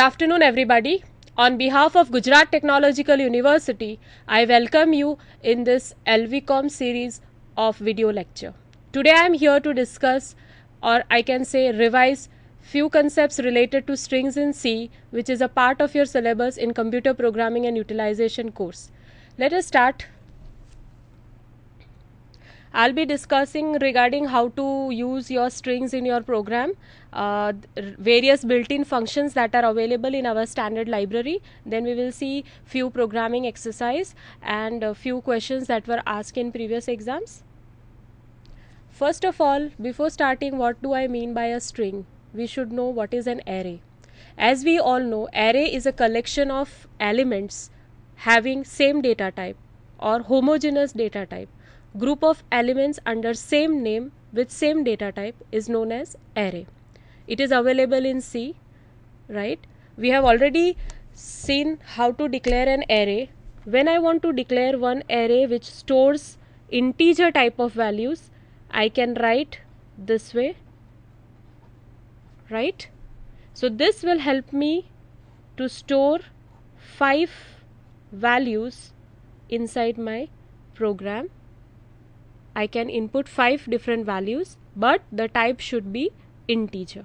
Good afternoon, everybody. On behalf of Gujarat Technological University, I welcome you in this LVCOM series of video lecture. Today I am here to discuss or I can say revise few concepts related to strings in C which is a part of your syllabus in computer programming and utilization course. Let us start I'll be discussing regarding how to use your strings in your program, uh, various built-in functions that are available in our standard library. Then we will see few programming exercise and a few questions that were asked in previous exams. First of all, before starting, what do I mean by a string? We should know what is an array. As we all know, array is a collection of elements having same data type or homogeneous data type group of elements under same name with same data type is known as array. It is available in C, right? We have already seen how to declare an array. When I want to declare one array which stores integer type of values, I can write this way, right? So this will help me to store five values inside my program I can input five different values but the type should be integer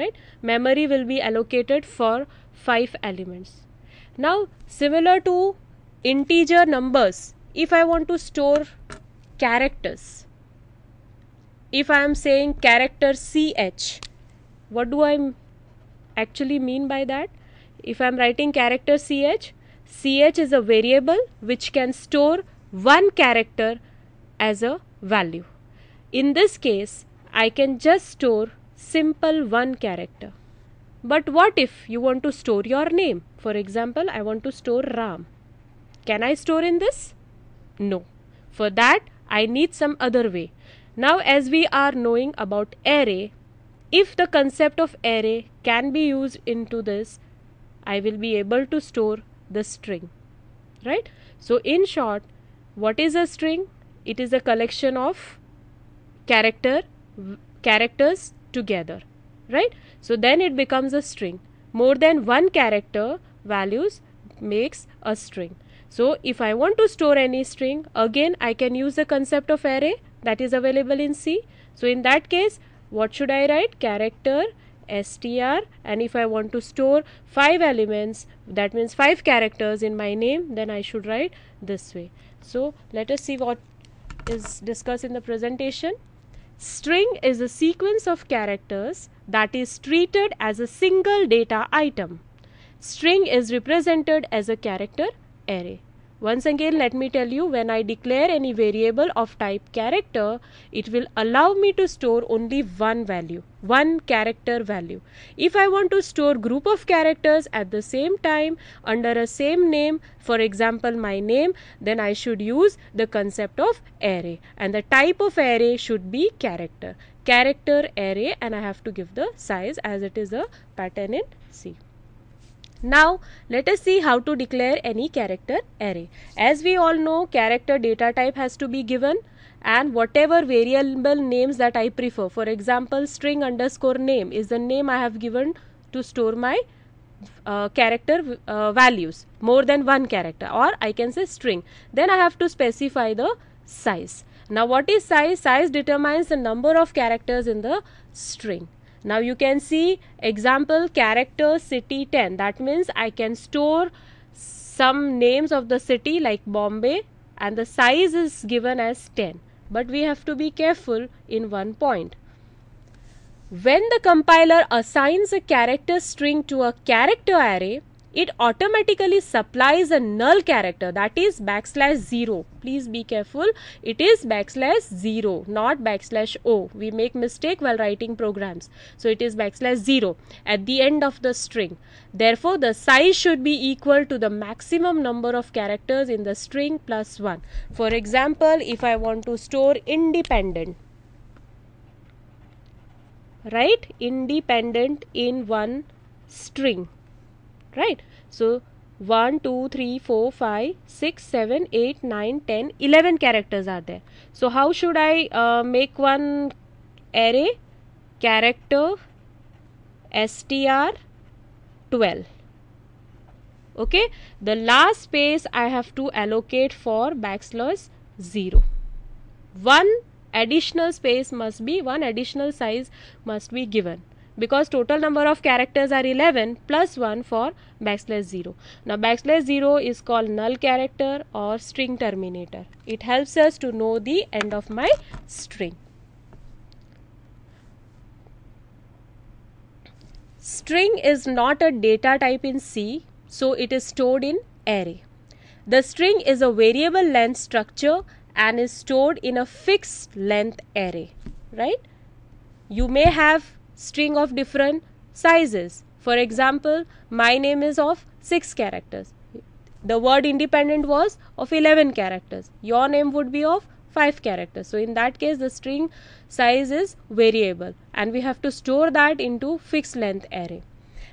right memory will be allocated for five elements now similar to integer numbers if I want to store characters if I am saying character ch what do I actually mean by that if I am writing character ch ch is a variable which can store one character as a value. In this case, I can just store simple one character. But what if you want to store your name? For example, I want to store Ram. Can I store in this? No. For that, I need some other way. Now, as we are knowing about array, if the concept of array can be used into this, I will be able to store the string. Right? So, in short, what is a string? it is a collection of character characters together right so then it becomes a string more than one character values makes a string so if i want to store any string again i can use the concept of array that is available in c so in that case what should i write character str and if i want to store five elements that means five characters in my name then i should write this way so let us see what is discussed in the presentation. String is a sequence of characters that is treated as a single data item. String is represented as a character array. Once again let me tell you when I declare any variable of type character it will allow me to store only one value one character value. If I want to store group of characters at the same time under a same name for example my name then I should use the concept of array and the type of array should be character character array and I have to give the size as it is a pattern in C. Now let us see how to declare any character array. As we all know character data type has to be given and whatever variable names that I prefer. For example string underscore name is the name I have given to store my uh, character uh, values more than one character or I can say string. Then I have to specify the size. Now what is size? Size determines the number of characters in the string now you can see example character city 10 that means i can store some names of the city like bombay and the size is given as 10 but we have to be careful in one point when the compiler assigns a character string to a character array it automatically supplies a null character that is backslash 0 please be careful it is backslash 0 not backslash o we make mistake while writing programs so it is backslash 0 at the end of the string therefore the size should be equal to the maximum number of characters in the string plus 1 for example if i want to store independent right independent in one string right so 1 2 3 4 5 6 7 8 9 10 11 characters are there so how should i uh, make one array character str 12 okay the last space i have to allocate for backslash 0 one additional space must be one additional size must be given because total number of characters are 11 plus 1 for backslash 0. Now backslash 0 is called null character or string terminator. It helps us to know the end of my string. String is not a data type in C, so it is stored in array. The string is a variable length structure and is stored in a fixed length array, right? You may have string of different sizes. For example, my name is of 6 characters. The word independent was of 11 characters. Your name would be of 5 characters. So, in that case, the string size is variable and we have to store that into fixed length array.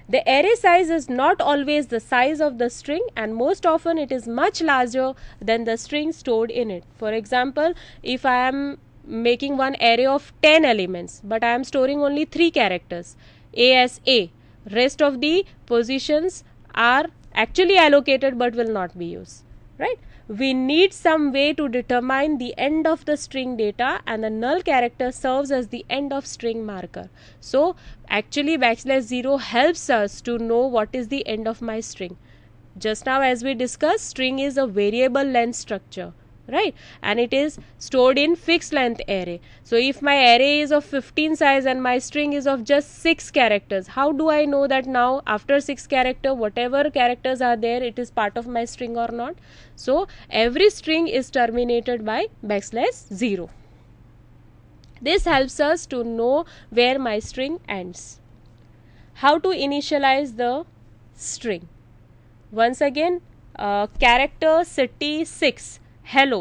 The array size is not always the size of the string and most often it is much larger than the string stored in it. For example, if I am making one array of 10 elements but I am storing only 3 characters A S A. as A. Rest of the positions are actually allocated but will not be used. Right? We need some way to determine the end of the string data and the null character serves as the end of string marker. So actually backslash 0 helps us to know what is the end of my string. Just now as we discussed string is a variable length structure right and it is stored in fixed length array so if my array is of 15 size and my string is of just 6 characters how do i know that now after 6 character whatever characters are there it is part of my string or not so every string is terminated by backslash 0 this helps us to know where my string ends how to initialize the string once again uh, character city 6 hello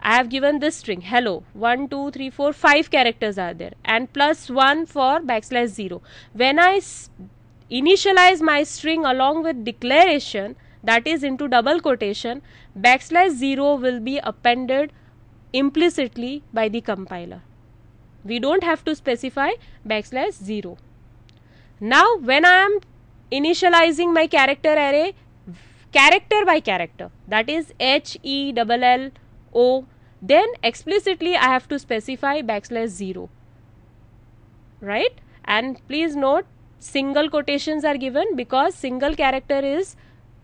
I have given this string hello 1 2 3 4 5 characters are there and plus 1 for backslash 0 when I initialize my string along with declaration that is into double quotation backslash 0 will be appended implicitly by the compiler we don't have to specify backslash 0 now when I am initializing my character array character by character that is H E double L O then explicitly I have to specify backslash 0 right and please note single quotations are given because single character is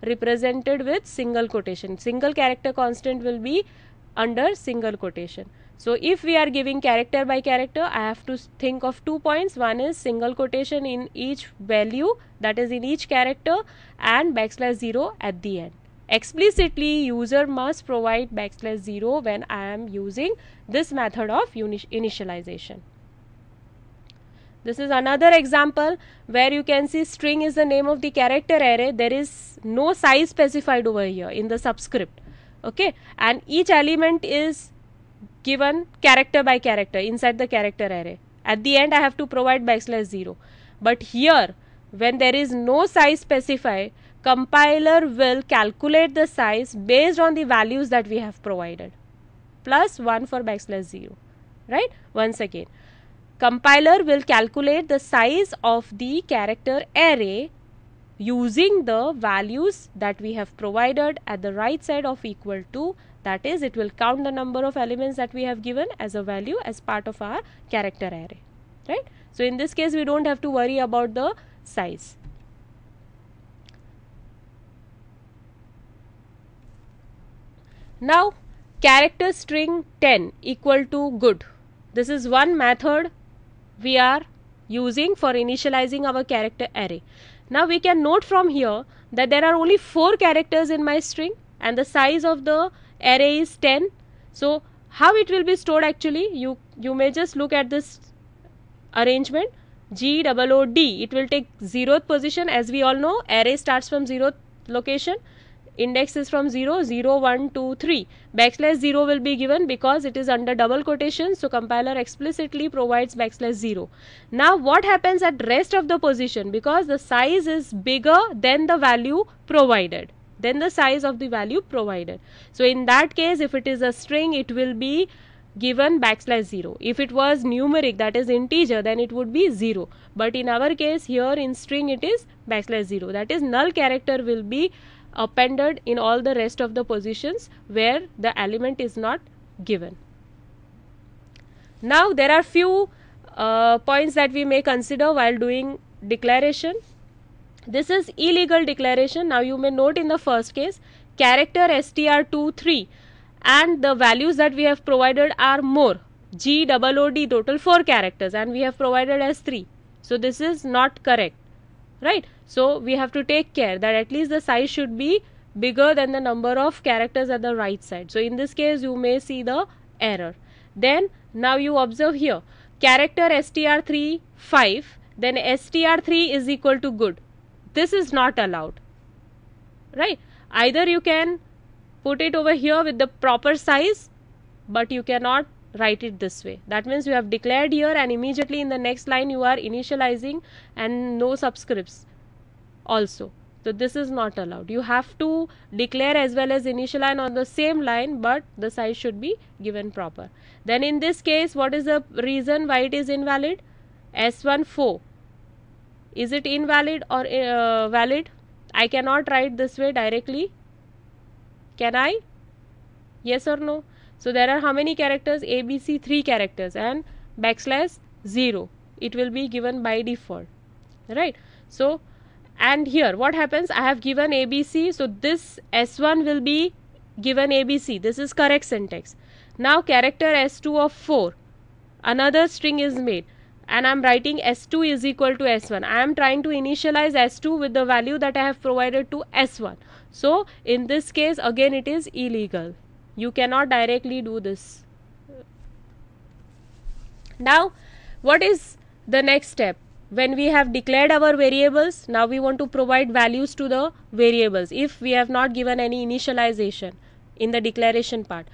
represented with single quotation single character constant will be under single quotation. So if we are giving character by character, I have to think of two points. One is single quotation in each value that is in each character and backslash 0 at the end. Explicitly user must provide backslash 0 when I am using this method of initialization. This is another example where you can see string is the name of the character array. There is no size specified over here in the subscript okay and each element is given character by character inside the character array at the end i have to provide backslash 0 but here when there is no size specified compiler will calculate the size based on the values that we have provided plus 1 for backslash 0 right once again compiler will calculate the size of the character array using the values that we have provided at the right side of equal to that is it will count the number of elements that we have given as a value as part of our character array right so in this case we don't have to worry about the size now character string 10 equal to good this is one method we are using for initializing our character array now we can note from here that there are only 4 characters in my string and the size of the array is 10. So how it will be stored actually you you may just look at this arrangement G double O D it will take zeroth position as we all know array starts from zeroth location index is from 0 0 1 2 3 backslash 0 will be given because it is under double quotation so compiler explicitly provides backslash 0 now what happens at rest of the position because the size is bigger than the value provided then the size of the value provided so in that case if it is a string it will be given backslash 0. If it was numeric that is integer then it would be 0. But in our case here in string it is backslash 0 that is null character will be appended in all the rest of the positions where the element is not given. Now there are few uh, points that we may consider while doing declaration. This is illegal declaration. Now you may note in the first case character str23 and the values that we have provided are more G double O D total 4 characters and we have provided as 3. So this is not correct right so we have to take care that at least the size should be bigger than the number of characters at the right side so in this case you may see the error then now you observe here character str3 5 then str3 is equal to good this is not allowed right either you can put it over here with the proper size but you cannot write it this way that means you have declared here and immediately in the next line you are initializing and no subscripts also so this is not allowed you have to declare as well as initialize on the same line but the size should be given proper then in this case what is the reason why it is invalid s1 4 is it invalid or uh, valid i cannot write this way directly can i yes or no so there are how many characters? ABC 3 characters and backslash 0. It will be given by default. Right. So and here what happens? I have given ABC. So this S1 will be given ABC. This is correct syntax. Now character S2 of 4. Another string is made and I am writing S2 is equal to S1. I am trying to initialize S2 with the value that I have provided to S1. So in this case again it is illegal you cannot directly do this now what is the next step when we have declared our variables now we want to provide values to the variables if we have not given any initialization in the declaration part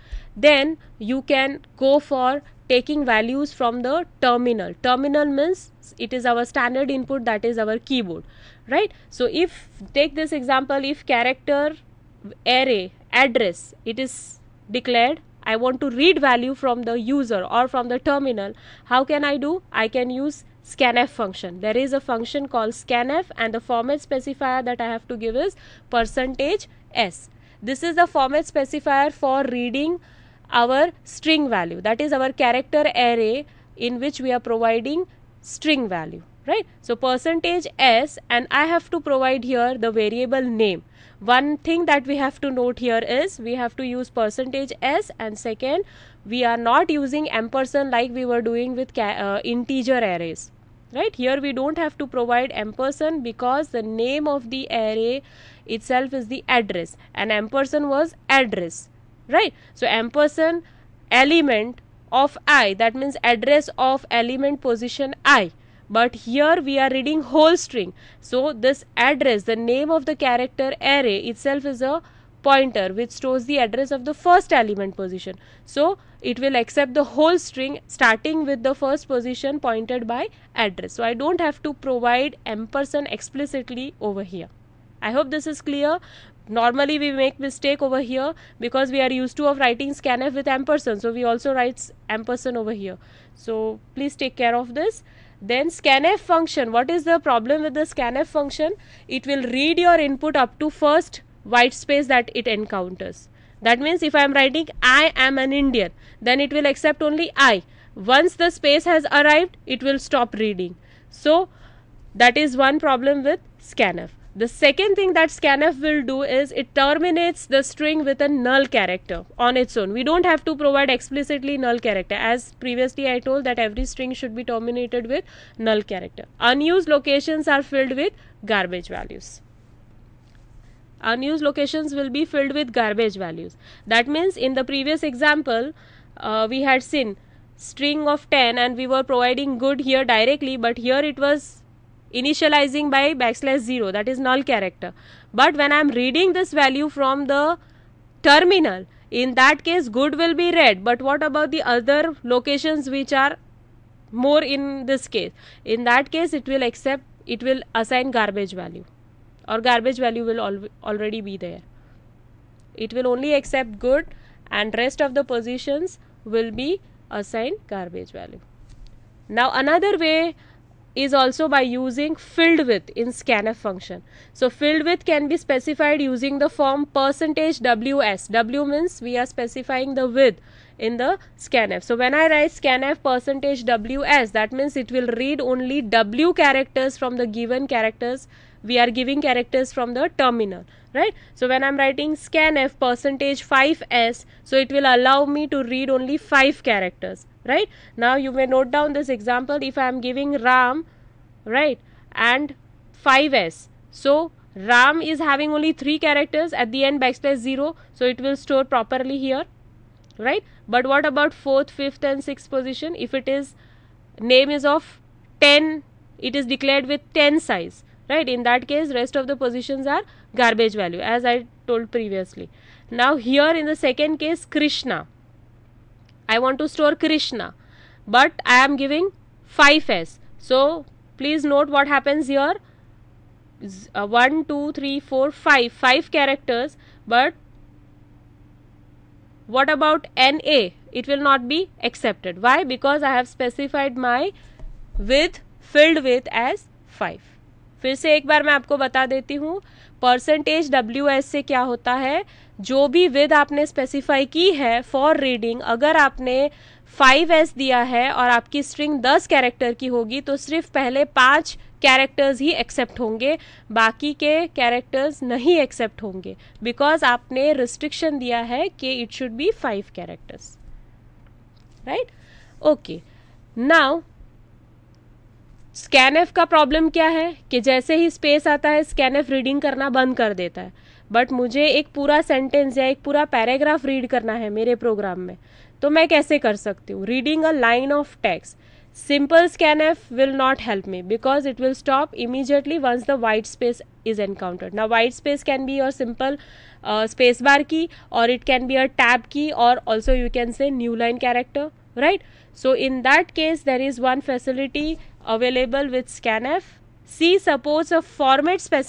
then you can go for taking values from the terminal terminal means it is our standard input that is our keyboard right so if take this example if character array address it is declared I want to read value from the user or from the terminal. How can I do? I can use scanf function. There is a function called scanf and the format specifier that I have to give is percentage %s. This is the format specifier for reading our string value. That is our character array in which we are providing string value right so percentage s and i have to provide here the variable name one thing that we have to note here is we have to use percentage s and second we are not using ampersand like we were doing with uh, integer arrays right here we don't have to provide ampersand because the name of the array itself is the address and ampersand was address right so ampersand element of i that means address of element position i but here we are reading whole string so this address the name of the character array itself is a pointer which stores the address of the first element position so it will accept the whole string starting with the first position pointed by address so i don't have to provide ampersand explicitly over here i hope this is clear normally we make mistake over here because we are used to of writing scanf with ampersand so we also writes ampersand over here so please take care of this then scanf function, what is the problem with the scanf function? It will read your input up to first white space that it encounters. That means if I am writing I am an Indian, then it will accept only I. Once the space has arrived, it will stop reading. So that is one problem with scanf. The second thing that scanf will do is it terminates the string with a null character on its own. We don't have to provide explicitly null character. As previously I told that every string should be terminated with null character. Unused locations are filled with garbage values. Unused locations will be filled with garbage values. That means in the previous example, uh, we had seen string of 10 and we were providing good here directly but here it was initializing by backslash 0 that is null character. But when I am reading this value from the terminal in that case good will be red but what about the other locations which are more in this case in that case it will accept it will assign garbage value or garbage value will al already be there it will only accept good and rest of the positions will be assigned garbage value now another way is also by using filled with in scanf function. So filled with can be specified using the form percentage %ws. W means we are specifying the width in the scanf. So when I write scanf percentage %ws that means it will read only w characters from the given characters. We are giving characters from the terminal right. So when I am writing scanf percentage %5s so it will allow me to read only 5 characters right now you may note down this example if i am giving ram right and 5s so ram is having only three characters at the end backslash 0 so it will store properly here right but what about fourth fifth and sixth position if it is name is of 10 it is declared with 10 size right in that case rest of the positions are garbage value as i told previously now here in the second case krishna I want to store Krishna but I am giving 5s. So please note what happens here uh, 1, 2, 3, 4, 5, 5 characters but what about NA? It will not be accepted. Why? Because I have specified my width filled with as 5. फिर से एक बार मैं आपको बता देती हूँ percentage W S से क्या होता है जो भी विद आपने स्पेसिफाई की है फॉर रीडिंग अगर आपने फाइव एस दिया है और आपकी स्ट्रिंग दस कैरेक्टर की होगी तो सिर्फ पहले पांच कैरेक्टर्स ही एक्सेप्ट होंगे बाकी के कैरेक्टर्स नहीं एक्सेप्ट होंगे बिकॉज आपने रिस्ट्रिक्शन दिया है कि it should be five characters right okay now scanf का प्रॉब्लम क्या है कि जैसे ही स्पेस आता है स्कैनएफ रीडिंग करना बंद कर देता है बट मुझे एक पूरा सेंटेंस या एक पूरा पैराग्राफ रीड करना है मेरे प्रोग्राम में तो मैं कैसे कर सकती हूँ reading a line of text simple scanf will not help me because it will stop immediately once the white space is encountered ना white space can be your simple space bar key और it can be a tab key और also you can say new line character right so in that case there is one facility available with scanf. C supports a format specific